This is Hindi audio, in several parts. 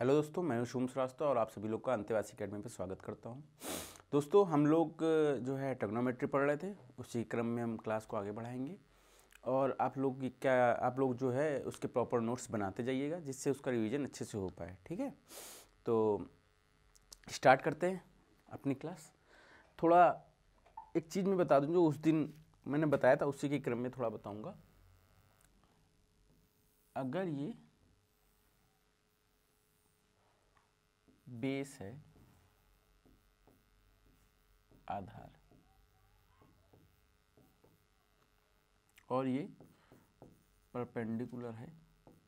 हेलो दोस्तों मैं हूं श्रीवास्तव और आप सभी लोग का अंत्यवासी अकेडमी पर स्वागत करता हूं दोस्तों हम लोग जो है टेक्नोमेट्री पढ़ रहे थे उसी क्रम में हम क्लास को आगे बढ़ाएंगे और आप लोग क्या आप लोग जो है उसके प्रॉपर नोट्स बनाते जाइएगा जिससे उसका रिवीजन अच्छे से हो पाए ठीक है तो स्टार्ट करते हैं अपनी क्लास थोड़ा एक चीज़ मैं बता दूँ जो उस दिन मैंने बताया था उसी के क्रम में थोड़ा बताऊँगा अगर ये बेस है आधार और ये परपेंडिकुलर है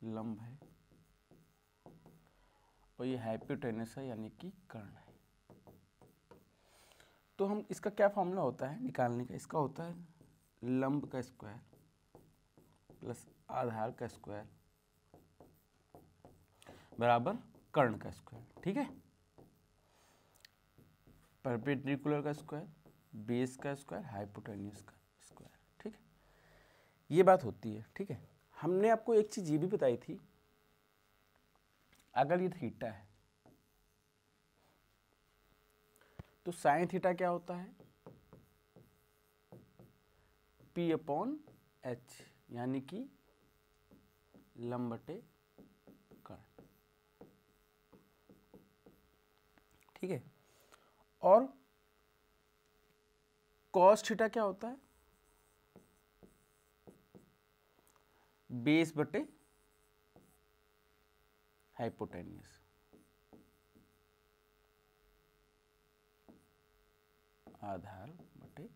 लंब है और ये हाइपोटेनस है यानी कि कर्ण है तो हम इसका क्या फॉर्मूला होता है निकालने का इसका होता है लंब का स्क्वायर प्लस आधार का स्क्वायर बराबर कर्ण का स्क्वायर ठीक है परपेटिकुलर का स्क्वायर बेस का स्क्वायर हाइपोटेनियस का स्क्वायर ठीक है ये बात होती है ठीक है हमने आपको एक चीज़ ये भी बताई थी अगर ये थीटा है तो साइन थीटा क्या होता है पी अपॉन एच यानी कि लंबटे ठीक है और कॉस थीटा क्या होता है बेस बटे हाइपोटेनियस आधार बटे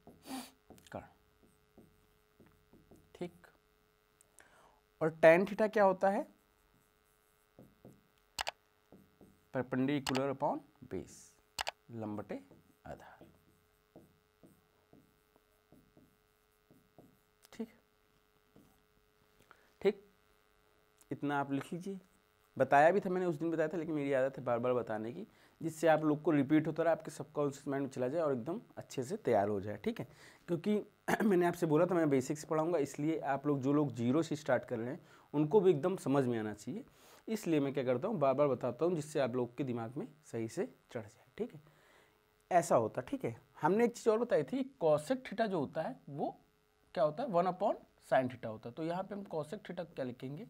कर्ण ठीक और टेन थीटा क्या होता है परपेंडिकुलर अपॉन बेस लंबटे आधार ठीक ठीक इतना आप लिख लीजिए बताया भी था मैंने उस दिन बताया था लेकिन मेरी आदत है बार बार बताने की जिससे आप लोग को रिपीट होता रहा आपके सबकॉन्शियस माइंड में चला जाए और एकदम अच्छे से तैयार हो जाए ठीक है क्योंकि मैंने आपसे बोला था मैं बेसिक्स पढ़ाऊंगा इसलिए आप लोग जो लोग जीरो से स्टार्ट कर रहे हैं उनको भी एकदम समझ में आना चाहिए इसलिए मैं क्या करता हूँ बार बार बताता हूँ जिससे आप लोग के दिमाग में सही से चढ़ जाए ठीक है ऐसा होता ठीक है हमने एक चीज़ और बताई थी कौशिक ठीठा जो होता है वो क्या होता है वन अपॉन साइन ठीठा होता है तो यहाँ पे हम कौशिक ठीठा क्या लिखेंगे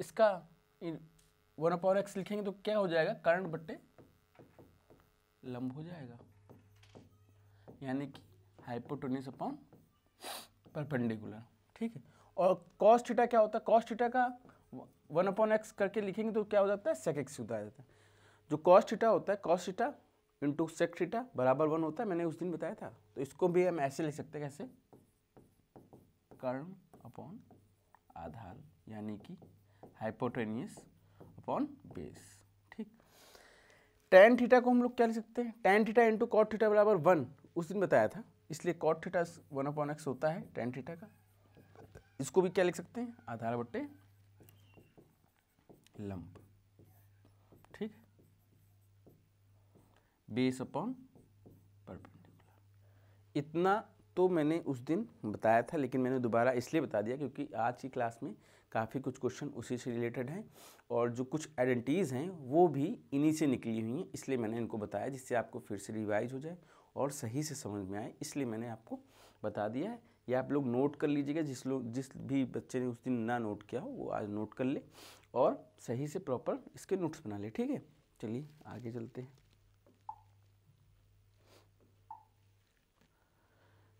इसका वन अपॉन एक्स लिखेंगे तो क्या हो जाएगा करंट बट्टे लंब हो जाएगा यानी कि हाइपोटोनिस अपॉन परपेंडिकुलर ठीक है और कॉस्ट थीटा क्या होता है कॉस्ट थीटा का वन अपॉन एक्स करके लिखेंगे तो क्या हो जाता है सेक एक्स होता है जो कॉस्ट थीटा होता है cos theta into sec theta बराबर वन होता है मैंने उस दिन बताया था तो इसको भी हम ऐसे लिख सकते हैं कैसे कर्ण अपॉन आधार यानी कि हाइपोटेनियस अपॉन बेस ठीक टेन थीटा को हम लोग क्या लिख सकते हैं tan theta into cot theta बराबर वन उस दिन बताया था इसलिए cot theta one upon x होता है टेन थीटा का इसको भी क्या लिख सकते हैं आधार बट्टे लंब ठीक बेस अपॉन परपेंडिकुलर इतना तो मैंने उस दिन बताया था लेकिन मैंने दोबारा इसलिए बता दिया क्योंकि आज की क्लास में काफ़ी कुछ क्वेश्चन उसी से रिलेटेड हैं और जो कुछ आइडेंटिटीज़ हैं वो भी इन्हीं से निकली हुई हैं इसलिए मैंने इनको बताया जिससे आपको फिर से रिवाइज हो जाए और सही से समझ में आए इसलिए मैंने आपको बता दिया है ये आप लोग नोट कर लीजिएगा जिस लोग जिस भी बच्चे ने उस दिन ना नोट किया हो वो आज नोट कर ले और सही से प्रॉपर इसके नोट्स बना ले ठीक है चलिए आगे चलते हैं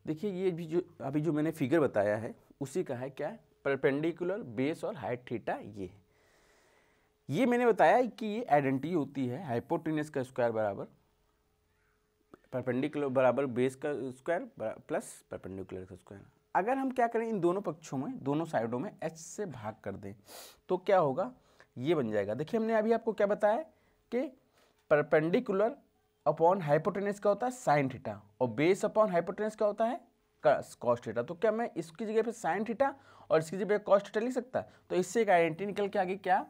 देखिए ये भी जो अभी जो मैंने फिगर बताया है उसी का है क्या परपेंडिकुलर बेस और हाइट थीटा ये है ये मैंने बताया कि ये आइडेंटिटी होती है हाइपोटिनियस का स्क्वायर बराबर परपेंडिकुलर बराबर बेस का स्क्वायर प्लस परपेंडिकुलर का स्क्वायर अगर हम क्या करें इन दोनों पक्षों में दोनों साइडों में एच से भाग कर दें तो क्या होगा ये बन जाएगा देखिए हमने अभी आपको क्या बताया कि परपेंडिकुलर अपॉन हाइपोटेनस का होता है साइन थीटा और बेस अपॉन हाइपोटेनस का होता है कॉस्ट थीटा तो क्या मैं इसकी जगह पे साइन थीटा और इसकी जगह पे कॉस्ट थीटा लिख सकता तो इससे एक आइडेंटिटी निकल के आगे क्या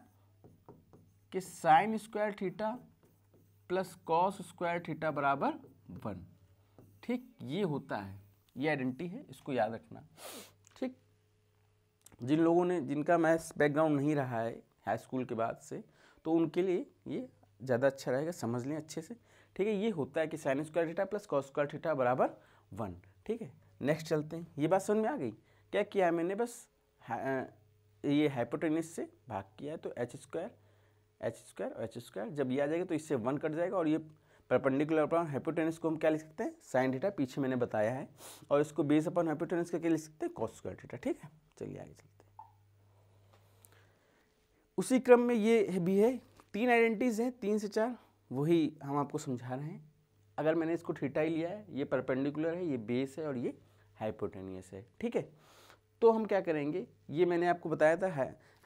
कि sine square theta plus cos square theta बराबर वन ठीक ये होता है ये आइडेंटिटी है इसको याद रखना ठीक जिन लोगों ने जिनका मैथ्स बैकग्राउंड नहीं रहा है हाई स्कूल के बाद से तो उनके लिए ये ज़्यादा अच्छा रहेगा समझ लें अच्छे से ठीक है ये होता है कि sine square theta plus cos square theta बराबर वन ठीक है नेक्स्ट चलते हैं ये बात समझ में आ गई क्या किया है मैंने बस ये हाइपोटेनिस से भाग किया है तो एच स्क्वायर एच स्क्वायर और एच स्क्वायर जब ये आ जाएगा तो इससे वन कट जाएगा और ये परपेंडिकुलर अपन हेपोटेनस को हम क्या लिख सकते हैं साइन डीटा पीछे मैंने बताया है और इसको बेस अपन हेपोटेनस का क्या लिख सकते हैं कॉस स्क्वायर ठीक है चलिए आगे चलते हैं उसी क्रम में ये भी है तीन आइडेंटिटीज़ हैं तीन से चार वही हम आपको समझा रहे हैं अगर मैंने इसको थीटा ही लिया है ये परपेंडिकुलर है ये बेस है और ये हाइपोटेनियस है ठीक है तो हम क्या करेंगे ये मैंने आपको बताया था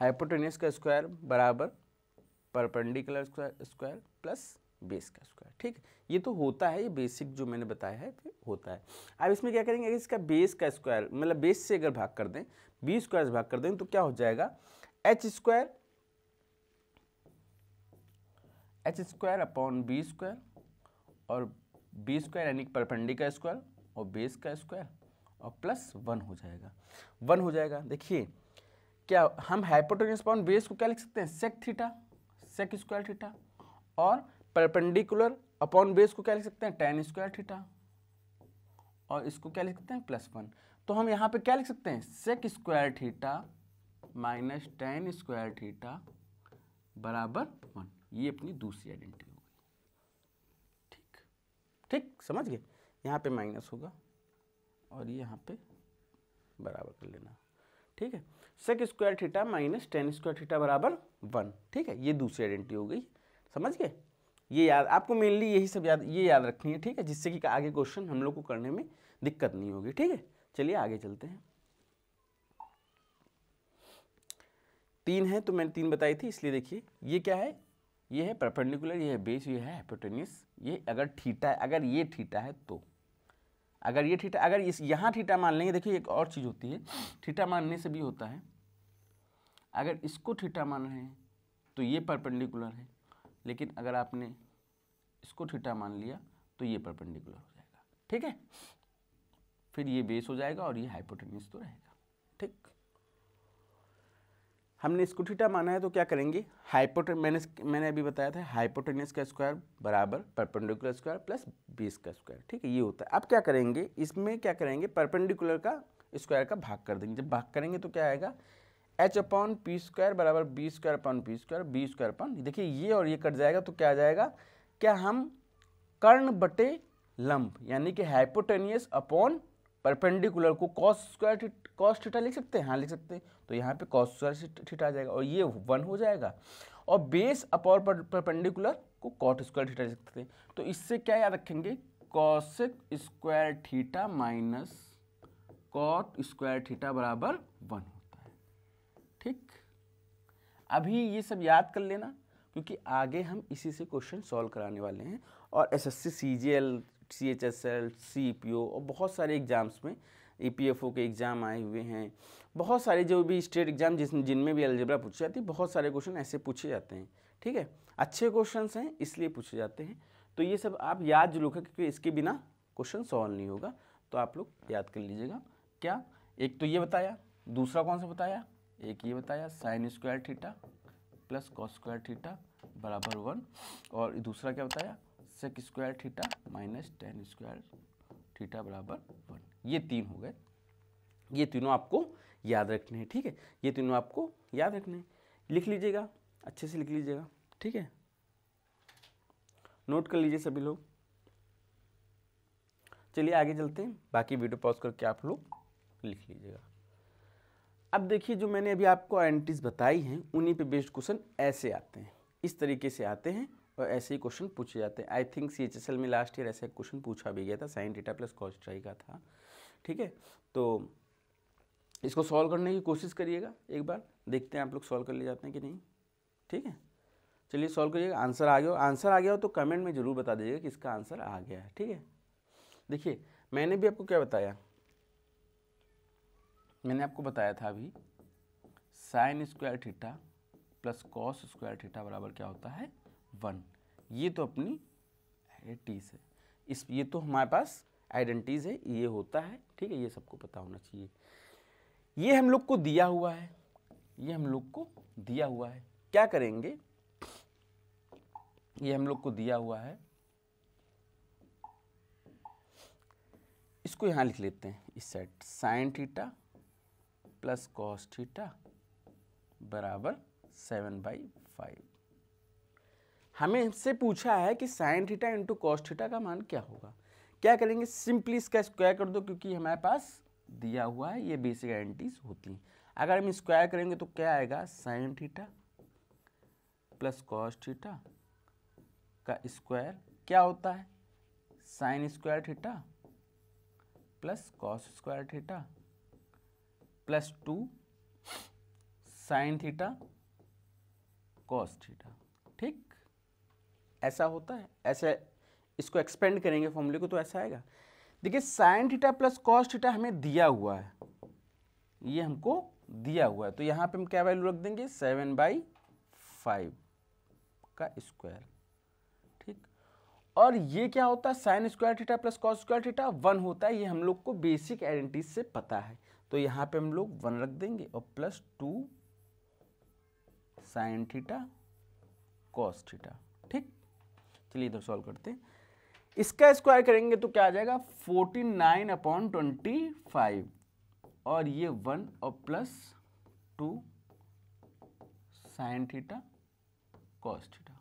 हाइपोटेनियस का स्क्वायर बराबर परपेंडिकुलर स्क्वायर प्लस बेस का स्क्वायर ठीक ये तो होता है ये बेसिक जो मैंने बताया है होता है अब इसमें क्या करेंगे इसका बेस का स्क्वायर मतलब बेस से अगर भाग कर दें बी स्क्वायर से भाग कर दें तो क्या हो जाएगा H square H square upon B square और बी स्क्वायर यानी कि परपेंडी का स्क्वायर और बेस का स्क्वायर और प्लस वन हो जाएगा वन हो जाएगा देखिए क्या हम हाइपोटेनस अपॉन बेस को क्या लिख सकते हैं sec theta sec square theta और परपेंडिकुलर अपॉन बेस को क्या लिख सकते हैं टेन स्क्वायर थीटा और इसको क्या लिख सकते हैं प्लस वन तो हम यहाँ पे क्या लिख सकते हैं sec square theta minus tan square theta बराबर वन ये अपनी दूसरी आइडेंटिटी हो गई ठीक ठीक समझ गए यहाँ पे माइनस होगा और ये यहाँ पे बराबर कर लेना ठीक है sec square theta minus tan square theta बराबर वन ठीक है ये दूसरी आइडेंटिटी हो गई समझ गए ये याद आपको मेनली यही सब याद ये याद रखनी है ठीक है जिससे कि आगे क्वेश्चन हम लोग को करने में दिक्कत नहीं होगी ठीक है चलिए आगे चलते हैं तीन है तो मैंने तीन बताई थी इसलिए देखिए ये क्या है ये है परपेंडिकुलर ये है बेस ये है हेपोटेनियस ये अगर ठीटा अगर ये ठीटा है तो अगर ये ठीटा अगर इस यहाँ ठीटा मान लेंगे देखिए एक और चीज़ होती है ठीटा मानने से भी होता है अगर इसको ठीटा मान रहे हैं तो ये परपेंडिकुलर है लेकिन अगर आपने इसको थीटा मान लिया तो ये परपेंडिकुलर हो जाएगा ठीक है फिर ये बेस हो जाएगा और ये हाइपोटेनिस तो रहेगा ठीक हमने इसको थीटा माना है तो क्या करेंगे हाइपोटे मैंने मैंने अभी बताया था हाइपोटेनिस का स्क्वायर बराबर परपेंडिकुलर स्क्वायर प्लस बेस का स्क्वायर ठीक है ये होता है अब क्या करेंगे इसमें क्या करेंगे परपेंडिकुलर का स्क्वायर का भाग कर देंगे जब भाग करेंगे तो क्या आएगा एच अपॉन पी स्क्वायर बराबर B square upon P square B square upon देखिए ये और ये कट जाएगा तो क्या आ जाएगा क्या हम कर्ण बटे लंब यानी कि हाइपोटेनियस अपॉन परपेंडिकुलर को कॉस स्क्वायर कॉस थीटा लिख सकते हैं हाँ लिख सकते हैं तो यहाँ पे कॉस स्क्वायर थीटा आ जाएगा और ये वन हो जाएगा और बेस अपॉन परपेंडिकुलर को कॉट स्क्वायर थीटा लिख सकते हैं तो इससे क्या याद रखेंगे cosec square theta minus cot square theta बराबर वन ठीक अभी ये सब याद कर लेना क्योंकि आगे हम इसी से क्वेश्चन सॉल्व कराने वाले हैं और S S C C G L C H S L C P O और बहुत सारे एग्ज़ाम्स में ई पी एफ ओ के एग्ज़ाम आए हुए हैं बहुत सारे जो भी स्टेट एग्ज़ाम जिस जिनमें भी अलजबरा पूछी जाती है बहुत सारे क्वेश्चन ऐसे पूछे जाते हैं ठीक है अच्छे क्वेश्चन हैं इसलिए पूछे जाते हैं तो ये सब आप याद जरूर रखें क्योंकि इसके बिना क्वेश्चन सॉल्व नहीं होगा तो आप लोग याद कर लीजिएगा क्या एक तो ये बताया दूसरा कौन सा बताया एक ये बताया sine square theta plus cos square theta बराबर वन और दूसरा क्या बताया sec square theta minus tan square theta बराबर वन ये तीन हो गए ये तीनों आपको याद रखने हैं ठीक है ये तीनों आपको याद रखने हैं लिख लीजिएगा अच्छे से लिख लीजिएगा ठीक है नोट कर लीजिए सभी लोग चलिए आगे चलते हैं बाकी वीडियो पॉज करके आप लोग लिख लीजिएगा अब देखिए जो मैंने अभी आपको आइडेंटिटीज़ बताई हैं उन्हीं पे बेस्ड क्वेश्चन ऐसे आते हैं इस तरीके से आते हैं और ऐसे ही क्वेश्चन पूछे जाते हैं I think C H S L में लास्ट ईयर ऐसा क्वेश्चन पूछा भी गया था साइन डेटा प्लस कॉस्ट्राई का था ठीक है तो इसको सॉल्व करने की कोशिश करिएगा एक बार देखते हैं आप लोग सॉल्व कर ले जाते हैं कि नहीं ठीक है चलिए सॉल्व करिएगा आंसर आ गया आंसर आ गया हो तो कमेंट में ज़रूर बता दीजिएगा कि इसका आंसर आ गया है ठीक है देखिए मैंने भी आपको क्या बताया मैंने आपको बताया था अभी sine square theta plus cos square theta बराबर क्या होता है वन ये तो अपनी आइडेंटिटीज़ है इस ये तो हमारे पास आइडेंटिटीज़ है ये होता है ठीक है ये सबको पता होना चाहिए ये हम लोग को दिया हुआ है ये हम लोग को दिया हुआ है क्या करेंगे ये हम लोग को दिया हुआ है इसको यहाँ लिख लेते हैं इस set sine theta plus cos theta बराबर सेवन बाई फाइव हमें से पूछा है कि sine theta into cos theta का मान क्या होगा क्या करेंगे सिंपली इसका स्क्वायर कर दो क्योंकि हमारे पास दिया हुआ है ये बेसिक आइडेंटिटीज होती हैं अगर हम स्क्वायर करेंगे तो क्या आएगा sine theta plus cos theta का स्क्वायर क्या होता है sine square theta plus cos square theta plus two sine theta cos theta ठीक ऐसा होता है ऐसे इसको एक्सपेंड करेंगे फॉर्मूले को तो ऐसा आएगा देखिए sine theta plus cos theta हमें दिया हुआ है ये हमको दिया हुआ है तो यहाँ पे हम क्या वैल्यू रख देंगे सेवन बाई फाइव का स्क्वायर ठीक और ये क्या होता है sine square theta plus cos square theta one होता है ये हम लोग को बेसिक आइडेंटिटी से पता है तो यहाँ पे हम लोग वन रख देंगे और plus two sine theta cos theta ठीक चलिए इधर सॉल्व करते हैं इसका स्क्वायर करेंगे तो क्या आ जाएगा forty nine upon twenty five और ये वन और plus two sine theta cos theta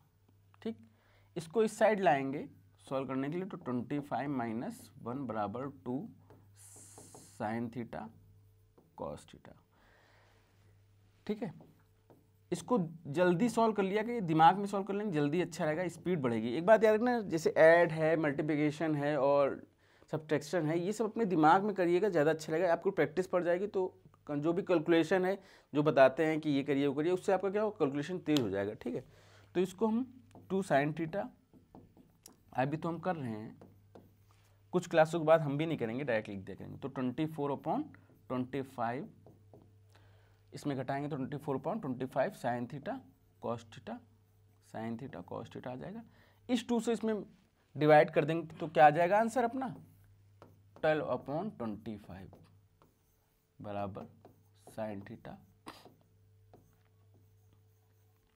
ठीक इसको इस साइड लाएंगे सॉल्व करने के लिए तो ट्वेंटी फाइव माइनस वन बराबर two sine theta cos theta ठीक है इसको जल्दी सॉल्व कर लिया कि दिमाग में सॉल्व कर लेंगे जल्दी अच्छा रहेगा स्पीड बढ़ेगी एक बात याद रखना जैसे ऐड है मल्टीप्लिकेशन है और सब्ट्रैक्शन है ये सब अपने दिमाग में करिएगा ज़्यादा अच्छा रहेगा आपको प्रैक्टिस पड़ जाएगी तो जो भी कैलकुलेशन है जो बताते हैं कि ये करिए वो करिए उससे आपका क्या हो कैलकुलेशन तेज़ हो जाएगा ठीक है तो इसको हम टू साइन थीटा अभी तो हम कर रहे हैं कुछ क्लासों के बाद हम भी नहीं करेंगे डायरेक्ट लिख देखेंगे तो ट्वेंटी फोर अपॉन 25 इसमें घटाएंगे तो 24.25 four point twenty five sine theta cos theta sine theta cos theta आ जाएगा इस टू से इसमें डिवाइड कर देंगे तो क्या आ जाएगा आंसर अपना 12 अपॉन ट्वेंटी बराबर साइन थीटा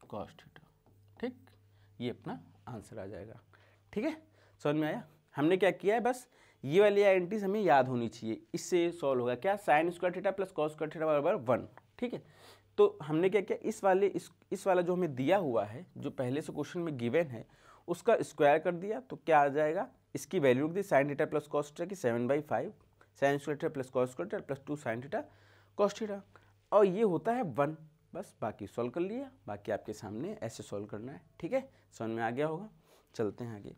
कॉस्टिटा ठीक ये अपना आंसर आ जाएगा ठीक है समझ में आया हमने क्या किया है बस ये वाली आइडेंटिटीज हमें याद होनी चाहिए इससे सॉल्व होगा क्या sine square theta plus cos square theta बराबर वन ठीक है तो हमने क्या किया इस वाले इस इस वाला जो हमें दिया हुआ है जो पहले से क्वेश्चन में गिवन है उसका स्क्वायर कर दिया तो क्या आ जाएगा इसकी वैल्यू रख दी साइन डीटा प्लस कॉस की seven by five sine square theta plus cos square theta plus two sine theta cos और ये होता है वन बस बाकी सॉल्व कर लिया बाकी आपके सामने ऐसे सॉल्व करना है ठीक है समझ में आ गया होगा चलते हैं आगे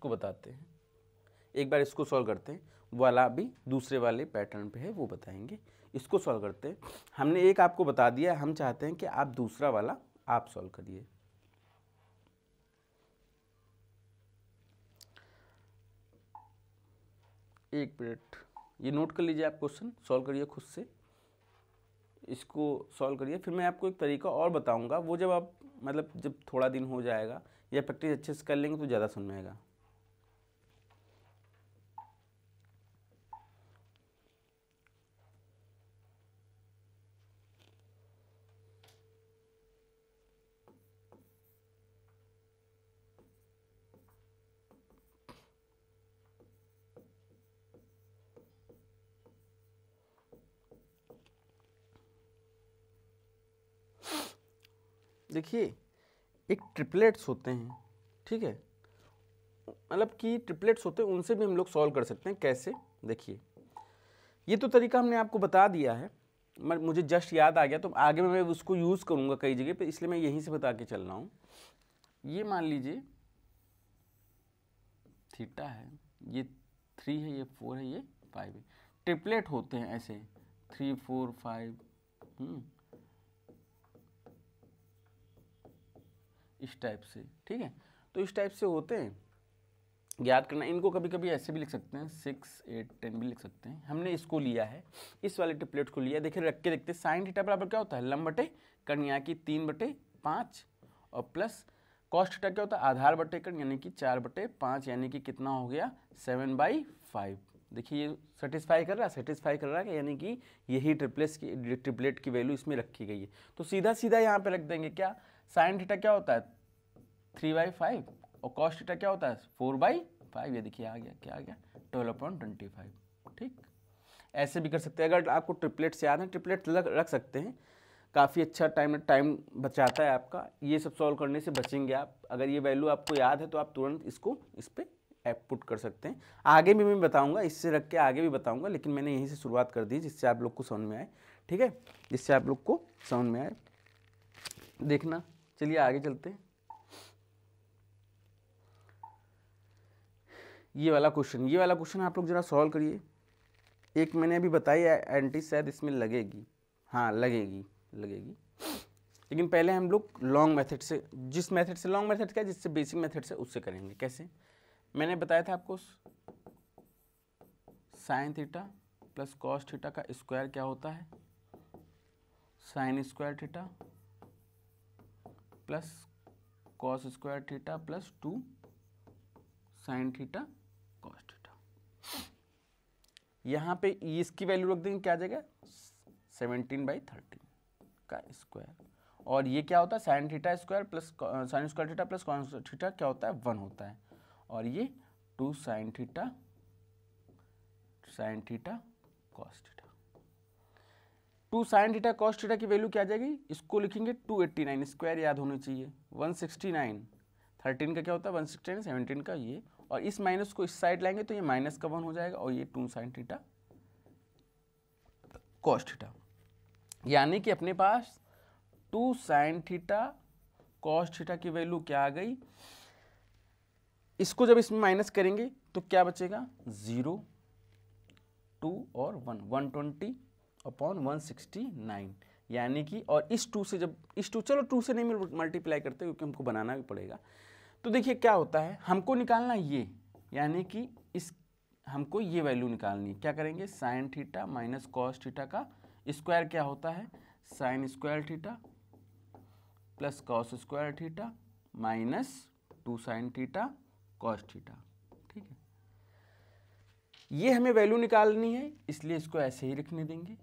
इसको बताते हैं एक बार इसको सॉल्व करते हैं वाला भी दूसरे वाले पैटर्न पे है वो बताएंगे इसको सॉल्व करते हैं हमने एक आपको बता दिया हम चाहते हैं कि आप दूसरा वाला आप सॉल्व करिए एक मिनट ये नोट कर लीजिए आप क्वेश्चन सॉल्व करिए खुद से इसको सॉल्व करिए फिर मैं आपको एक तरीका और बताऊंगा वो जब आप मतलब जब थोड़ा दिन हो जाएगा या प्रैक्टिस अच्छे से कर लेंगे तो ज़्यादा समझ में आएगा देखिए एक ट्रिपलेट्स होते हैं ठीक है मतलब कि ट्रिपलेट्स होते हैं उनसे भी हम लोग सॉल्व कर सकते हैं कैसे देखिए ये तो तरीका हमने आपको बता दिया है मैं मुझे जस्ट याद आ गया तो आगे मैं उसको यूज़ करूँगा कई जगह पर इसलिए मैं यहीं से बता के चल रहा हूँ ये मान लीजिए थीटा है ये थ्री है ये फोर है ये फाइव है ट्रिपलेट होते हैं ऐसे थ्री फोर फाइव इस टाइप से ठीक है तो इस टाइप से होते हैं याद करना इनको कभी कभी ऐसे भी लिख सकते हैं सिक्स एट टेन भी लिख सकते हैं हमने इसको लिया है इस वाले ट्रिपलेट को लिया देखिए रख के देखते हैं साइन थीटा बराबर क्या होता है लम बटे कर्ण यहाँ की तीन बटे पाँच और प्लस कॉस्ट थीटा क्या होता है आधार बटे कर्ण यानी कि चार बटे पाँच यानी कि कितना हो गया सेवन बाई फाइव देखिए ये सेटिस्फाई कर रहा है सेटिस्फाई कर रहा है यानी कि यही ट्रिपलेट की ट्रिपलेट की वैल्यू इसमें रखी गई है तो सीधा सीधा यहाँ पे रख देंगे क्या साइन थीटा क्या होता है थ्री बाई फाइव और कॉस्ट थीटा क्या होता है फोर बाई फाइव ये देखिए आ गया क्या आ गया ट्वेल्व अपॉइंट ट्वेंटी फाइव ठीक ऐसे भी कर सकते हैं अगर आपको ट्रिपलेट से याद है ट्रिपलेट रख सकते हैं काफ़ी अच्छा टाइम टाइम बचाता है आपका ये सब सॉल्व करने से बचेंगे आप अगर ये वैल्यू आपको याद है तो आप तुरंत इसको इस पर ऐप पुट कर सकते हैं आगे भी मैं बताऊंगा इससे रख के आगे भी बताऊंगा लेकिन मैंने यहीं से शुरुआत कर दी जिससे आप लोग को समझ में आए ठीक है जिससे आप लोग को समझ में आए देखना चलिए आगे चलते ये वाला क्वेश्चन ये वाला क्वेश्चन आप लोग ज़रा सॉल्व करिए एक मैंने अभी बताई एंटी शायद इसमें लगेगी हाँ लगेगी लगेगी लेकिन पहले हम लोग लॉन्ग मेथड से जिस मेथड से लॉन्ग मेथड क्या जिससे बेसिक मेथड से उससे करेंगे कैसे मैंने बताया था आपको sine theta plus cos theta का स्क्वायर क्या होता है sine square theta plus cos square theta plus two sine theta cos theta यहाँ पे e इसकी वैल्यू रख देंगे क्या आ जाएगा सेवनटीन बाई थर्टीन का स्क्वायर और ये क्या होता है sine theta square plus sine square theta plus cos theta क्या होता है वन होता है और ये two sine theta sine theta cos theta two sine theta cos theta की वैल्यू क्या आ जाएगी इसको लिखेंगे टू एट्टी नाइन स्क्वायर याद होनी चाहिए वन सिक्सटी नाइन थर्टीन का क्या होता है वन सिक्सटी नाइन सेवनटीन का ये और इस माइनस को इस साइड लाएंगे तो ये माइनस का वन हो जाएगा और ये two sine theta cos theta यानी कि अपने पास two sine theta cos theta की वैल्यू क्या आ गई इसको जब इसमें माइनस करेंगे तो क्या बचेगा ज़ीरो टू और one one twenty upon one sixty nine यानी कि और इस टू से जब इस टू चलो टू से नहीं मल्टीप्लाई करते क्योंकि हमको बनाना भी पड़ेगा तो देखिए क्या होता है हमको निकालना ये यानी कि इस हमको ये वैल्यू निकालनी क्या करेंगे sine theta minus cos theta का स्क्वायर क्या होता है sine square theta plus cos square theta minus two sine theta cos theta ठीक है ये हमें वैल्यू निकालनी है इसलिए इसको ऐसे ही लिखने देंगे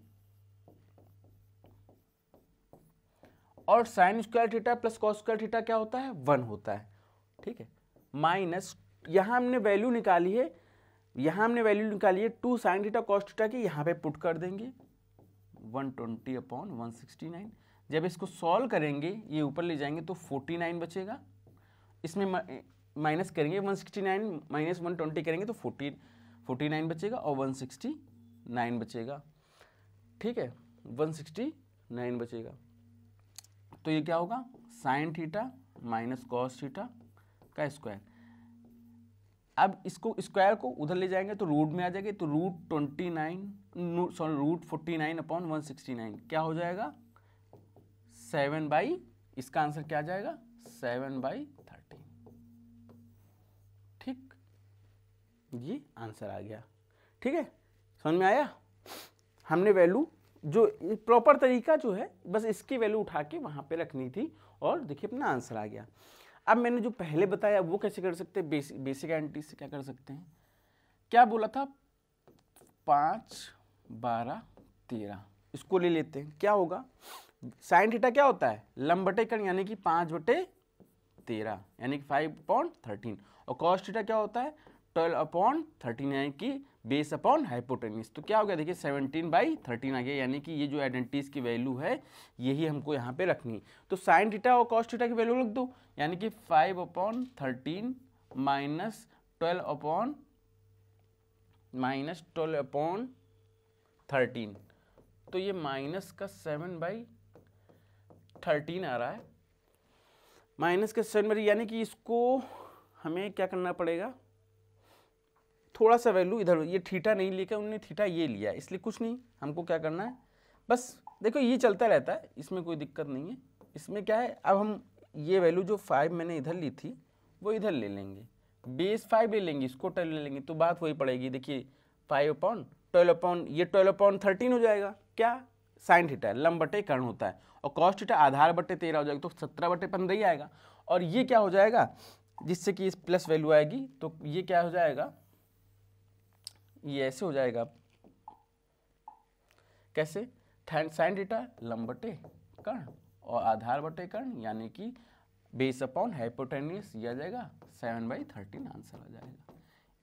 और sine square theta plus cos square theta क्या होता है वन होता है ठीक है माइनस यहाँ हमने वैल्यू निकाली है यहाँ हमने वैल्यू निकाली है two sine theta cos theta की यहाँ पे पुट कर देंगे one twenty upon one sixty nine जब इसको सॉल्व करेंगे ये ऊपर ले जाएंगे तो फोर्टी नाइन बचेगा इसमें माइनस करेंगे one sixty nine minus one twenty करेंगे तो फोर्टी फोर्टी नाइन बचेगा और वन सिक्सटी नाइन बचेगा ठीक है वन सिक्सटी नाइन बचेगा तो ये क्या होगा sine theta minus cos theta का स्क्वायर अब इसको स्क्वायर को उधर ले जाएंगे तो रूट में आ जाएगी तो root twenty nine sorry root forty nine upon one sixty nine क्या हो जाएगा सेवन बाई इसका आंसर क्या आ जाएगा सेवन बाई थर्टीन ठीक ये आंसर आ गया ठीक है समझ में आया हमने वैल्यू जो प्रॉपर तरीका जो है बस इसकी वैल्यू उठा के वहाँ पे रखनी थी और देखिए अपना आंसर आ गया अब मैंने जो पहले बताया वो कैसे कर सकते हैं बेसिक बेसिक एंटी से क्या कर सकते हैं क्या बोला था पाँच बारह तेरह इसको ले लेते हैं क्या होगा साइन थीटा क्या होता है लंबटे कर्ण यानी कि पाँच बटे तेरह यानी कि फाइव पॉइंट थर्टीन और कॉस्ट थीटा क्या होता है 12 अपॉन थर्टीन यानी कि बेस अपॉन हाइपोटेनिस तो क्या हो गया देखिए 17 बाई थर्टीन आ गया यानी कि ये जो आइडेंटिटीज़ की वैल्यू है यही हमको यहाँ पे रखनी तो साइन डीटा और कॉस्ट डीटा की वैल्यू रख दो यानी कि 5 upon thirteen minus twelve upon minus twelve upon thirteen तो ये माइनस का सेवन बाई थर्टीन आ रहा है माइनस का सेवन बाई यानी कि इसको हमें क्या करना पड़ेगा थोड़ा सा वैल्यू इधर ये थीटा नहीं लेकर उन्होंने थीटा ये लिया इसलिए कुछ नहीं हमको क्या करना है बस देखो ये चलता रहता है इसमें कोई दिक्कत नहीं है इसमें क्या है अब हम ये वैल्यू जो फाइव मैंने इधर ली थी वो इधर ले लेंगे बेस फाइव ले लेंगे इसको ट्वेल्व ले लेंगे तो बात वही पड़ेगी देखिए फाइव अपॉन ट्वेल्व अपॉन ये ट्वेल्व अपॉन थर्टीन हो जाएगा क्या साइन थीटा लम बटे कर्ण होता है और कॉस्ट थीटा आधार बटे तेरह हो जाएगा तो सत्रह बटे पंद्रह ही आएगा और ये क्या हो जाएगा जिससे कि इस प्लस वैल्यू आएगी तो ये क्या हो जाएगा ये ऐसे हो जाएगा कैसे थैन साइन डेटा लंब बटे कर्ण और आधार बटे कर्ण यानी कि बेस अपॉन हाइपोटेनियस यह आ जाएगा सेवन बाई थर्टीन आंसर आ जाएगा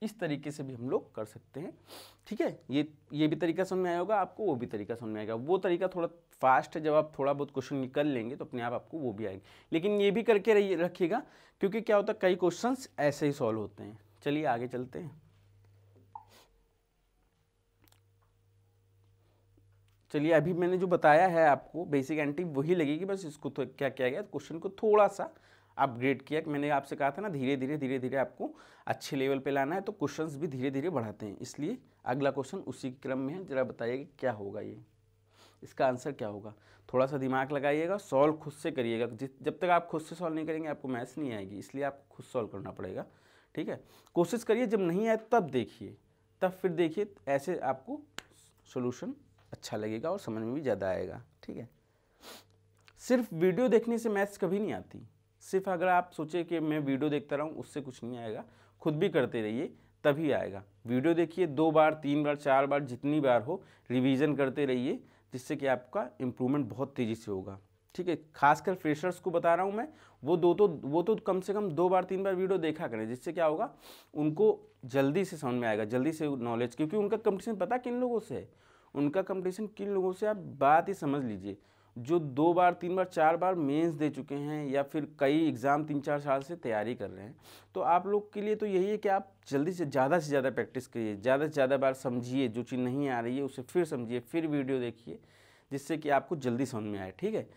इस तरीके से भी हम लोग कर सकते हैं ठीक है ये ये भी तरीका समझ में आया होगा आपको वो भी तरीका समझ में आएगा वो तरीका थोड़ा फास्ट है जब आप थोड़ा बहुत क्वेश्चन निकल लेंगे तो अपने आप आपको वो भी आएगी लेकिन ये भी करके रखिएगा क्योंकि क्या होता है कई क्वेश्चन ऐसे ही सॉल्व होते हैं चलिए आगे चलते हैं चलिए अभी मैंने जो बताया है आपको बेसिक एंटी वही लगेगी बस इसको तो क्या किया गया क्वेश्चन को थोड़ा सा अपग्रेड किया मैंने आपसे कहा था ना धीरे धीरे धीरे धीरे आपको अच्छे लेवल पे लाना है तो क्वेश्चंस भी धीरे धीरे बढ़ाते हैं इसलिए अगला क्वेश्चन उसी क्रम में है जरा बताइएगा क्या होगा ये इसका आंसर क्या होगा थोड़ा सा दिमाग लगाइएगा सॉल्व खुद से करिएगा जब तक आप खुद से सॉल्व नहीं करेंगे आपको मैथ्स नहीं आएगी इसलिए आपको खुद सॉल्व करना पड़ेगा ठीक है कोशिश करिए जब नहीं आए तब देखिए तब फिर देखिए ऐसे आपको सोल्यूशन अच्छा लगेगा और समझ में भी ज़्यादा आएगा ठीक है सिर्फ वीडियो देखने से मैथ्स कभी नहीं आती सिर्फ अगर आप सोचे कि मैं वीडियो देखता रहूँ उससे कुछ नहीं आएगा खुद भी करते रहिए तभी आएगा वीडियो देखिए दो बार तीन बार चार बार जितनी बार हो रिवीजन करते रहिए जिससे कि आपका इम्प्रूवमेंट बहुत तेज़ी से होगा ठीक है खासकर फ्रेशर्स को बता रहा हूँ मैं वो दो तो वो तो कम से कम दो बार तीन बार वीडियो देखा करें जिससे क्या होगा उनको जल्दी से समझ में आएगा जल्दी से नॉलेज क्योंकि उनका कंपटीशन पता किन लोगों से है उनका कंपटीशन किन लोगों से आप बात ही समझ लीजिए जो दो बार तीन बार चार बार मेंस दे चुके हैं या फिर कई एग्ज़ाम तीन चार साल से तैयारी कर रहे हैं तो आप लोग के लिए तो यही है कि आप जल्दी से ज़्यादा से ज़्यादा प्रैक्टिस करिए ज़्यादा से ज़्यादा बार समझिए जो चीज़ नहीं आ रही है उसे फिर समझिए फिर वीडियो देखिए जिससे कि आपको जल्दी समझ में आए ठीक है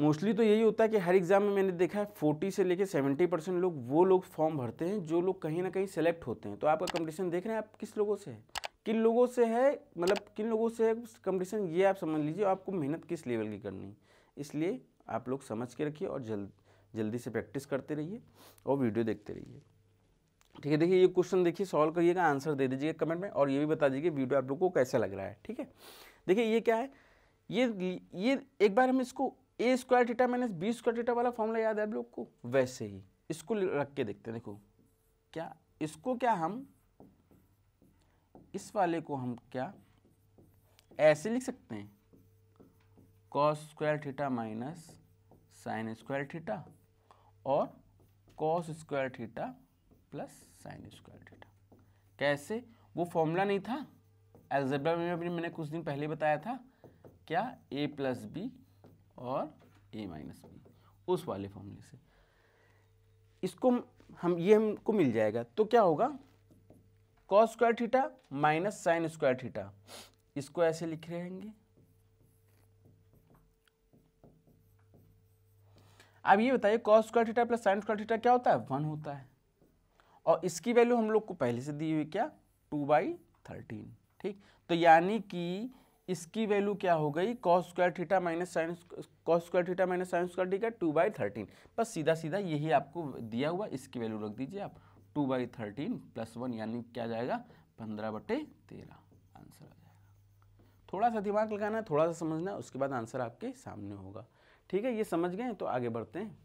मोस्टली तो यही होता है कि हर एग्ज़ाम में मैंने देखा है फोर्टी से लेकर सेवेंटी परसेंट लोग वो लोग फॉर्म भरते हैं जो लोग कहीं ना कहीं सेलेक्ट होते हैं तो आपका कंपटीशन देख रहे हैं आप किस लोगों से है किन लोगों से है मतलब किन लोगों से है कंपटीशन ये आप समझ लीजिए आपको मेहनत किस लेवल की करनी है इसलिए आप लोग समझ के रखिए और जल्द जल्दी से प्रैक्टिस करते रहिए और वीडियो देखते रहिए ठीक है देखिए ये क्वेश्चन देखिए सॉल्व करिएगा आंसर दे दीजिएगा कमेंट में और ये भी बता दीजिए वीडियो आप लोग को कैसा लग रहा है ठीक है देखिए ये क्या है ये ये एक बार हम इसको A square theta minus B square theta वाला फॉर्मूला याद है आप लोग को वैसे ही इसको रख के देखते हैं देखो क्या इसको क्या हम इस वाले को हम क्या ऐसे लिख सकते हैं cos square theta minus sine square theta और cos square theta plus sine square theta कैसे वो फॉर्मूला नहीं था एल्जेब्रा में भी मैंने कुछ दिन पहले बताया था क्या ए प्लस बी और ए माइनस बी उस वाले फॉर्मूले से इसको हम ये हमको मिल जाएगा तो क्या होगा cos square theta minus sine square theta इसको ऐसे लिख रहे रहेंगे अब ये बताइए cos square theta plus sine square theta क्या होता है वन होता है और इसकी वैल्यू हम लोग को पहले से दी हुई क्या टू बाई थर्टीन ठीक तो यानी कि इसकी वैल्यू क्या हो गई cos square theta minus sine cos square theta minus sine square theta two by thirteen बस सीधा सीधा यही आपको दिया हुआ इसकी वैल्यू रख दीजिए आप two by thirteen plus one यानी क्या जाएगा पंद्रह बटे तेरह आंसर आ जाएगा थोड़ा सा दिमाग लगाना है थोड़ा सा समझना है उसके बाद आंसर आपके सामने होगा ठीक है ये समझ गए तो आगे बढ़ते हैं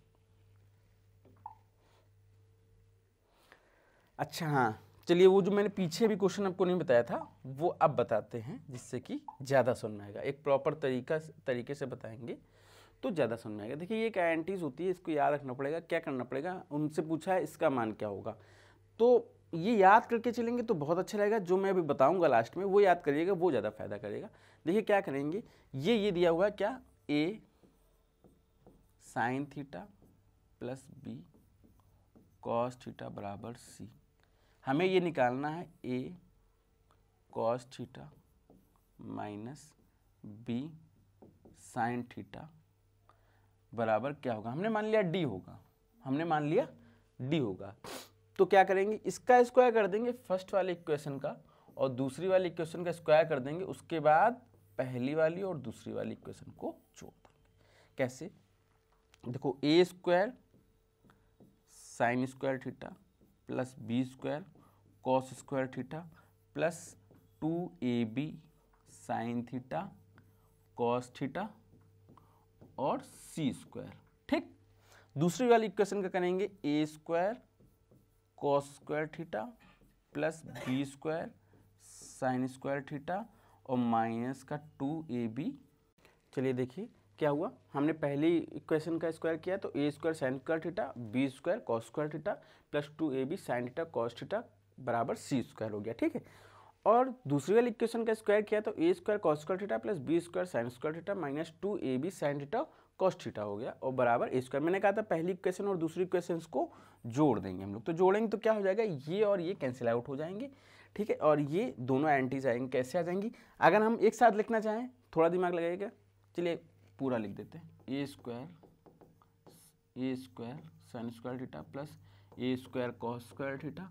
अच्छा हाँ चलिए वो जो मैंने पीछे भी क्वेश्चन आपको नहीं बताया था वो अब बताते हैं जिससे कि ज़्यादा सुन में आएगा एक प्रॉपर तरीका तरीके से बताएंगे तो ज़्यादा सुन में आएगा देखिए ये एक एंटीज होती है इसको याद रखना पड़ेगा क्या करना पड़ेगा उनसे पूछा है इसका मान क्या होगा तो ये याद करके चलेंगे तो बहुत अच्छा रहेगा जो मैं अभी बताऊंगा लास्ट में वो याद करिएगा वो ज़्यादा फायदा करेगा देखिए क्या करेंगे ये ये दिया हुआ क्या A sine theta plus B cos theta बराबर सी हमें ये निकालना है A cos theta minus B sine theta बराबर क्या होगा हमने मान लिया डी होगा हमने मान लिया डी होगा तो क्या करेंगे इसका स्क्वायर कर देंगे फर्स्ट वाले इक्वेशन का और दूसरी वाली इक्वेशन का स्क्वायर कर देंगे उसके बाद पहली वाली और दूसरी वाली इक्वेशन को जोड़ देंगे कैसे देखो A square sine square theta plus B square cos square theta plus two A B sine theta cos theta और सी स्क्वायर ठीक दूसरी वाली इक्वेशन का करेंगे A square cos square theta plus B square sine square theta और माइनस का टू ए बी चलिए देखिए क्या हुआ हमने पहली इक्वेशन का स्क्वायर किया तो A square sine square theta B square cos square theta plus two A B sine theta cos theta बराबर सी स्क्वायर हो गया ठीक है और दूसरी वाली इक्वेशन का स्क्वायर किया तो A square cos square theta plus B square sine square theta minus two A B sine theta cos theta हो गया और बराबर ए स्क्वायर मैंने कहा था पहली क्वेश्चन और दूसरी क्वेश्चन को जोड़ देंगे हम लोग तो जोड़ेंगे तो क्या हो जाएगा ये और ये कैंसिल आउट हो जाएंगे ठीक है और ये दोनों एंटीज आएंगे कैसे आ जाएंगी अगर हम एक साथ लिखना चाहें थोड़ा दिमाग लगेगा चलिए पूरा लिख देते हैं A square A square sine square theta plus A square cos square theta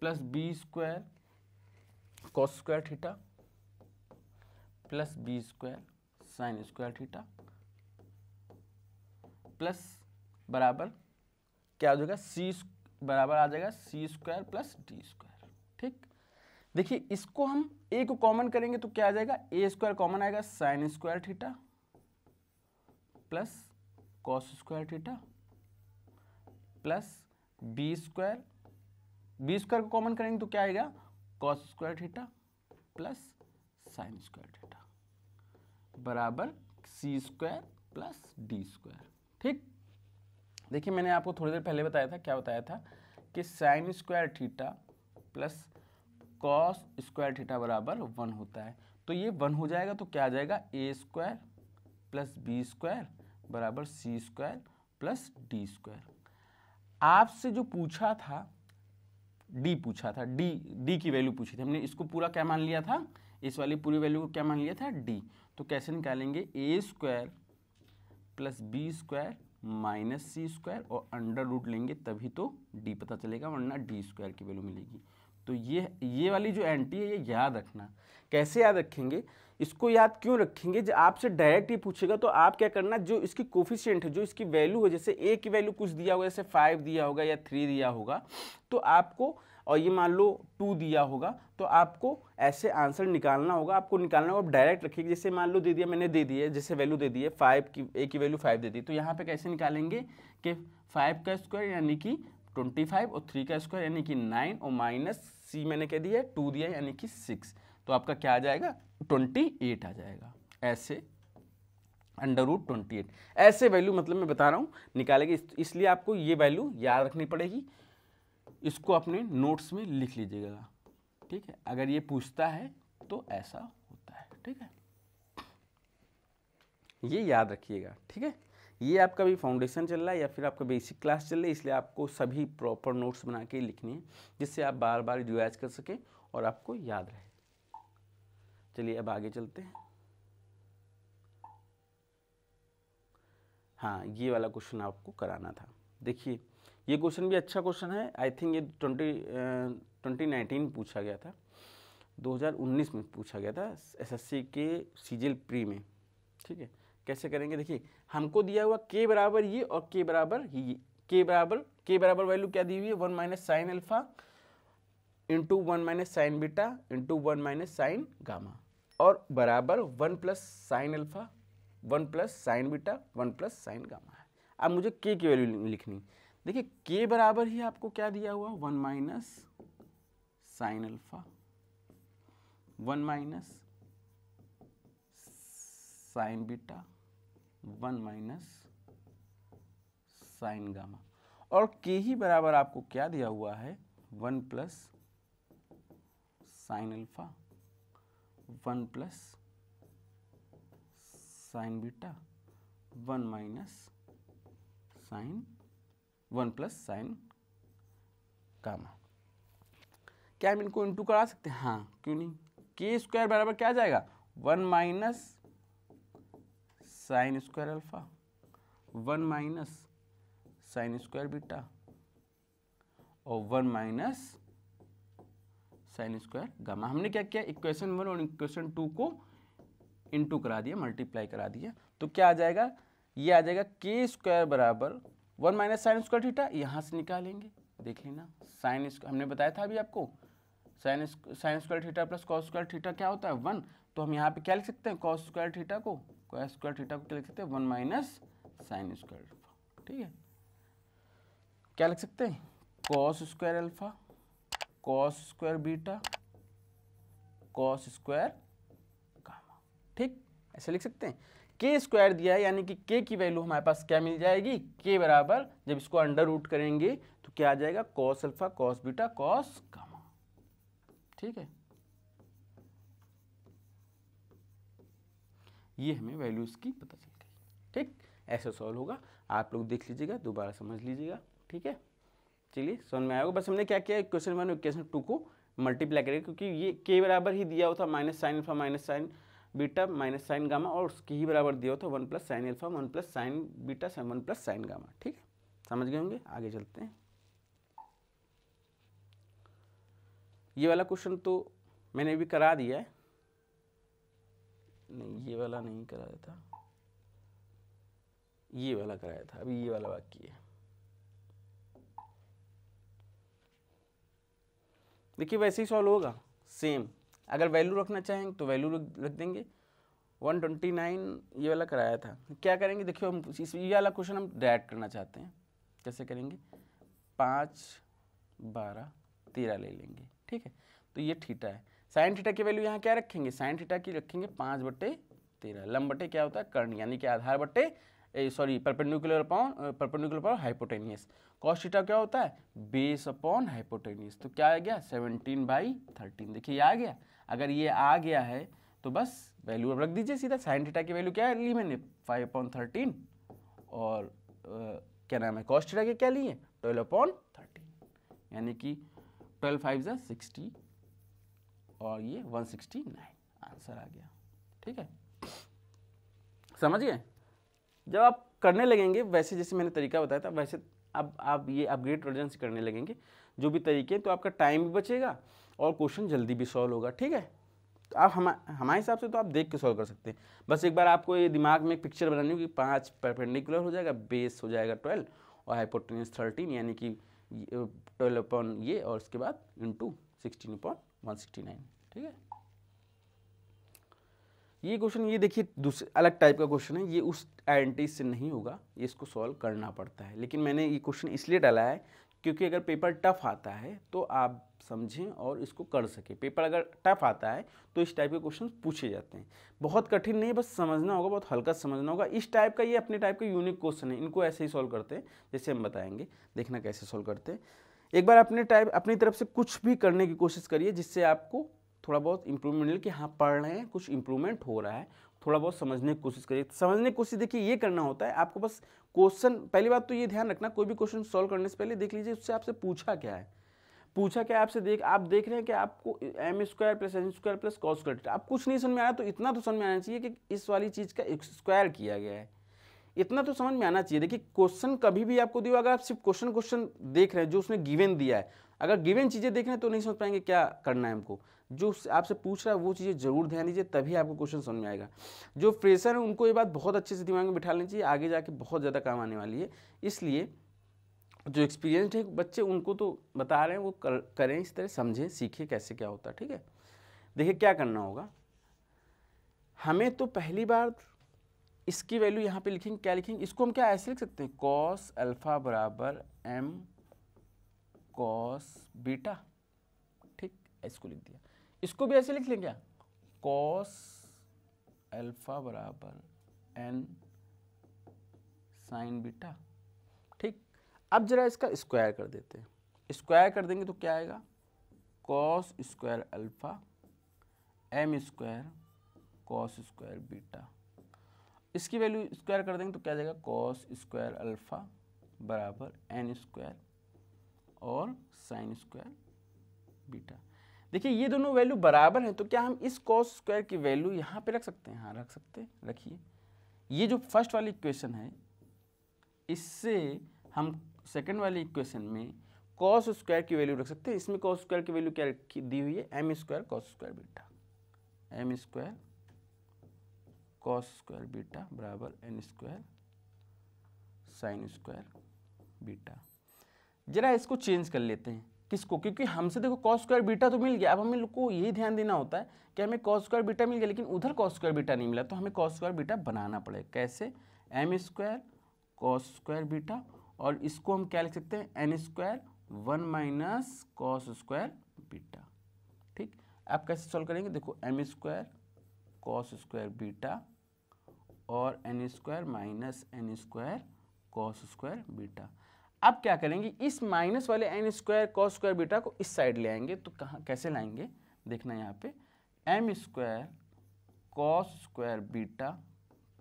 plus B square cos square theta plus B square sine square theta plus बराबर क्या हो जाएगा सी बराबर आ जाएगा C square plus D square ठीक देखिए इसको हम ए को कॉमन करेंगे तो क्या आ जाएगा ए स्क्वायर कॉमन आएगा sine square theta plus cos square theta plus B square B square को कॉमन करेंगे तो क्या आएगा cos square theta plus sine square theta बराबर C square plus D square ठीक देखिए मैंने आपको थोड़ी देर पहले बताया था क्या बताया था कि sine square theta plus cos square theta बराबर वन होता है तो ये वन हो जाएगा तो क्या आ जाएगा A square plus B square बराबर C square plus D square आपसे जो पूछा था डी पूछा था डी डी की वैल्यू पूछी थी हमने इसको पूरा क्या मान लिया था इस वाली पूरी वैल्यू को क्या मान लिया था डी तो कैसे निकालेंगे A square plus B square minus C square और अंडर रूट लेंगे तभी तो डी पता चलेगा वरना डी स्क्वायर की वैल्यू मिलेगी तो ये ये वाली जो एंटी है ये याद रखना कैसे याद रखेंगे इसको याद क्यों रखेंगे जब आपसे डायरेक्ट ही पूछेगा तो आप क्या करना जो इसकी कोफिशियंट है जो इसकी वैल्यू है जैसे ए की वैल्यू कुछ दिया होगा जैसे फाइव दिया होगा या थ्री दिया होगा तो आपको और ये मान लो टू दिया होगा तो आपको ऐसे आंसर निकालना होगा आपको निकालना होगा आप डायरेक्ट रखिए जैसे मान लो दे दिया मैंने दे दिया जैसे वैल्यू दे दी है फाइव की ए की वैल्यू फाइव दे दी तो यहाँ पे कैसे निकालेंगे कि फाइव का स्क्वायर यानी कि ट्वेंटी फाइव और थ्री का स्क्वायर यानी कि नाइन और माइनस सी मैंने कह दिया है टू दिया यानी कि सिक्स तो आपका क्या आ जाएगा ट्वेंटी एट आ जाएगा ऐसे अंडर रूट ट्वेंटी एट ऐसे वैल्यू मतलब मैं बता रहा हूँ निकालेगी इसलिए आपको ये वैल्यू याद रखनी पड़ेगी इसको अपने नोट्स में लिख लीजिएगा ठीक है अगर ये पूछता है तो ऐसा होता है ठीक है ये याद रखिएगा ठीक है ये आपका भी फाउंडेशन चल रहा है या फिर आपका बेसिक क्लास चल रही है इसलिए आपको सभी प्रॉपर नोट्स बना के लिखनी है जिससे आप बार बार रिवाइज कर सकें और आपको याद रहे चलिए अब आगे चलते हैं हाँ ये वाला क्वेश्चन आपको कराना था देखिए ये क्वेश्चन भी अच्छा क्वेश्चन है आई थिंक ये ट्वेंटी ट्वेंटी नाइनटीन पूछा गया था 2019 में पूछा गया था एसएससी के सीजीएल प्री में ठीक है कैसे करेंगे देखिए हमको दिया हुआ के बराबर ये और के बराबर ये के बराबर के बराबर वैल्यू क्या दी हुई है one minus sine alpha into one minus sine beta into one minus sine gamma और बराबर one plus sine alpha one plus sine beta one plus sine gamma है अब मुझे के की वैल्यू लिखनी देखिए के बराबर ही आपको क्या दिया हुआ one minus sine alpha one minus sine beta one minus sine gamma और के ही बराबर आपको क्या दिया हुआ है one plus sine alpha one plus sine beta one minus sine one plus sine gamma क्या हम इनको इंटू करा सकते हैं हाँ क्यों नहीं के स्क्वायर बराबर क्या जाएगा one minus sine square alpha one minus sine square beta और one minus sine square gamma हमने क्या किया इक्वेशन वन और इक्वेशन टू को इनटू करा दिया मल्टीप्लाई करा दिया तो क्या आ जाएगा ये आ जाएगा के स्क्वायर बराबर one minus sine square theta यहाँ से निकालेंगे देख लेना साइन हमने बताया था अभी आपको sine sine square theta plus cos square theta क्या होता है वन तो हम यहाँ पे क्या लिख सकते हैं कॉस स्क्वायर थीटा को कॉस स्क्वायर थीटा को क्या लिख सकते हैं वन माइनस साइन स्क्वायर ठीक है क्या लिख सकते हैं cos square alpha cos square beta cos square gamma ठीक ऐसे लिख सकते हैं के स्क्वायर दिया है यानी कि के की वैल्यू हमारे पास क्या मिल जाएगी के बराबर जब इसको अंडर रूट करेंगे तो क्या आ जाएगा cos alpha cos beta cos gamma ठीक है ये हमें वैल्यू इसकी पता चल गई ठीक ऐसा सॉल्व होगा आप लोग देख लीजिएगा दोबारा समझ लीजिएगा ठीक है चलिए समझ में आएगा बस हमने क्या किया क्वेश्चन वन क्वेश्चन टू को मल्टीप्लाई करेगा क्योंकि ये के बराबर ही दिया होता minus sine alpha minus sine beta minus sine gamma और उसके ही बराबर दिया होता one plus sine alpha one plus sine beta sine one plus sine gamma ठीक है समझ गए होंगे आगे चलते हैं ये वाला क्वेश्चन तो मैंने भी करा दिया है नहीं ये वाला नहीं कराया था ये वाला कराया था अभी ये वाला बाकी है देखिए वैसे ही सॉल्व होगा सेम अगर वैल्यू रखना चाहेंगे तो वैल्यू रख देंगे 129 ये वाला कराया था क्या करेंगे देखिए हम इस ये वाला क्वेश्चन हम डायरेक्ट करना चाहते हैं कैसे करेंगे पाँच बारह तेरह ले लेंगे ठीक है तो ये ठीटा है साइन ठीटा की वैल्यू यहाँ क्या रखेंगे साइन ठीटा की रखेंगे पाँच बटे तेरह लंब बटे क्या होता है कर्ण यानी कि आधार बटे ए sorry perpendicular upon perpendicular upon hypotenuse cos theta क्या होता है बेस अपॉन हाइपोटेनियस तो क्या आ गया सेवनटीन बाई थर्टीन देखिए ये आ गया अगर ये आ गया है तो बस वैल्यू अब रख दीजिए सीधा साइन थीटा की वैल्यू क्या ली मैंने फाइव अपॉन थर्टीन और आ, क्या नाम है कॉस थीटा के क्या लिए ट्वेल्व अपॉन थर्टीन यानी कि ट्वेल्व फाइव ज़ा सिक्सटी और ये वन सिक्सटी नाइन आंसर आ गया ठीक है समझिए जब आप करने लगेंगे वैसे जैसे मैंने तरीका बताया था वैसे अब आप ये अपग्रेड वर्जन से करने लगेंगे जो भी तरीके तो आपका टाइम भी बचेगा और क्वेश्चन जल्दी भी सॉल्व होगा ठीक है तो आप हम हमारे हिसाब से तो आप देख के सॉल्व कर सकते हैं बस एक बार आपको ये दिमाग में एक पिक्चर बनानी होगी पाँच परपेंडिकुलर हो जाएगा बेस हो जाएगा ट्वेल्व और हाइपोटेनिस थर्टीन यानी कि ट्वेल्व अपॉन ये और उसके बाद into sixteen upon one sixty nine ठीक है ये क्वेश्चन ये देखिए दूसरे अलग टाइप का क्वेश्चन है ये उस आइडेंटिटी से नहीं होगा ये इसको सॉल्व करना पड़ता है लेकिन मैंने ये क्वेश्चन इसलिए डाला है क्योंकि अगर पेपर टफ आता है तो आप समझें और इसको कर सकें पेपर अगर टफ आता है तो इस टाइप के क्वेश्चन पूछे जाते हैं बहुत कठिन नहीं बस समझना होगा बहुत हल्का समझना होगा इस टाइप का ये अपने टाइप का यूनिक क्वेश्चन है इनको ऐसे ही सॉल्व करते हैं जैसे हम बताएंगे देखना कैसे सॉल्व करते हैं एक बार अपने टाइप अपनी तरफ से कुछ भी करने की कोशिश करिए जिससे आपको थोड़ा बहुत इंप्रूवमेंट मिले कि हाँ पढ़ रहे हैं कुछ इंप्रूवमेंट हो रहा है थोड़ा बहुत समझने की कोशिश करिए समझने की कोशिश देखिए ये करना होता है आपको बस क्वेश्चन पहली बात तो ये ध्यान रखना कोई भी क्वेश्चन सॉल्व करने से पहले देख लीजिए उससे आपसे पूछा क्या है पूछा क्या आपसे देख आप देख रहे हैं कि आपको M square plus N square plus cos square आप कुछ नहीं समझ में आया तो इतना तो समझ में आना चाहिए कि इस वाली चीज़ का स्क्वायर किया गया है इतना तो समझ में आना चाहिए देखिए क्वेश्चन कभी भी आपको दिया अगर आप सिर्फ क्वेश्चन क्वेश्चन देख रहे हैं जो उसने गिवन दिया है अगर गिवन चीज़ें देख रहे हैं तो नहीं समझ पाएंगे क्या करना है हमको जो आपसे पूछ रहा है वो चीज़ें जरूर ध्यान दीजिए तभी आपको क्वेश्चन समझ में आएगा जो फ्रेशर है उनको ये बात बहुत अच्छे से दिमाग में बिठा लेनी चाहिए आगे जाके बहुत ज़्यादा काम आने वाली है इसलिए जो एक्सपीरियंसड है बच्चे उनको तो बता रहे हैं वो कर, करें इस तरह समझें सीखें कैसे क्या होता है ठीक है देखिए क्या करना होगा हमें तो पहली बार इसकी वैल्यू यहाँ पे लिखेंगे क्या लिखेंगे इसको हम क्या ऐसे लिख सकते हैं कॉस अल्फ़ा बराबर एम कॉस बीटा ठीक इसको लिख दिया इसको भी ऐसे लिख लें क्या कॉस अल्फा बराबर एन साइन बीटा ठीक अब जरा इसका स्क्वायर कर देते हैं स्क्वायर कर देंगे तो क्या आएगा cos square alpha M square cos square beta इसकी वैल्यू स्क्वायर कर देंगे तो क्या जाएगा कॉस स्क्वायर अल्फा बराबर एन स्क्वायर और साइन स्क्वायर बीटा देखिए ये दोनों वैल्यू बराबर है तो क्या हम इस कॉस स्क्वायर की वैल्यू यहाँ पे रख सकते हैं हाँ रख सकते हैं रखिए ये जो फर्स्ट वाली इक्वेशन है इससे हम सेकेंड वाली इक्वेशन में कॉस स्क्वायर की वैल्यू रख सकते हैं इसमें कॉस स्क्वायर की वैल्यू क्या रखी दी हुई है M square cos square beta M square cos square beta बराबर N square sine square beta जरा इसको चेंज कर लेते हैं किसको क्योंकि हमसे देखो कॉस स्क्वायर बीटा तो मिल गया अब हमें लोग को यही ध्यान देना होता है कि हमें कॉस स्क्वायर बीटा मिल गया लेकिन उधर कॉस स्क्वायर बीटा नहीं मिला तो हमें कॉस स्क्वायर बीटा बनाना पड़ेगा कैसे M square cos square beta और इसको हम क्या लिख सकते हैं N square one minus cos square beta ठीक आप कैसे सॉल्व करेंगे देखो M square cos square beta और N square minus N square cos square beta अब क्या करेंगे इस माइनस वाले N square cos square beta को इस साइड ले आएंगे तो कहाँ कैसे लाएंगे देखना यहाँ पे M square cos square beta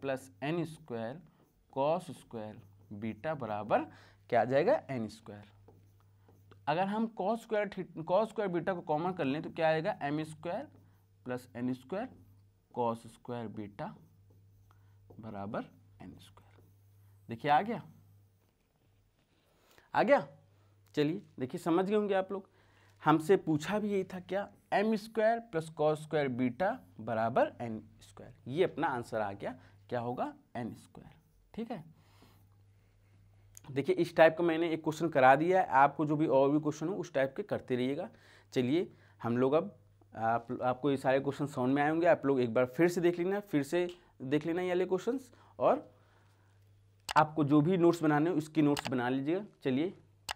plus N square cos square beta बराबर क्या आ जाएगा एन स्क्वायर तो अगर हम cos square cos square beta को कॉमन कर लें तो क्या आएगा M square plus N square cos square beta बराबर एन स्क्वायर देखिए आ गया आ गया चलिए देखिए समझ गए होंगे आप लोग हमसे पूछा भी यही था क्या M square plus cos square beta बराबर एन स्क्वायर ये अपना आंसर आ गया क्या होगा एन स्क्वायर ठीक है देखिए इस टाइप का मैंने एक क्वेश्चन करा दिया है आपको जो भी और भी क्वेश्चन हो उस टाइप के करते रहिएगा चलिए हम लोग अब आप आपको ये सारे क्वेश्चन समझ में आएंगे आप लोग एक बार फिर से देख लेना फिर से देख लेना ये वाले क्वेश्चन और आपको जो भी नोट्स बनाने हैं उसकी नोट्स बना लीजिएगा चलिए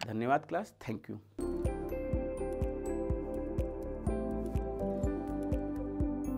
धन्यवाद क्लास थैंक यू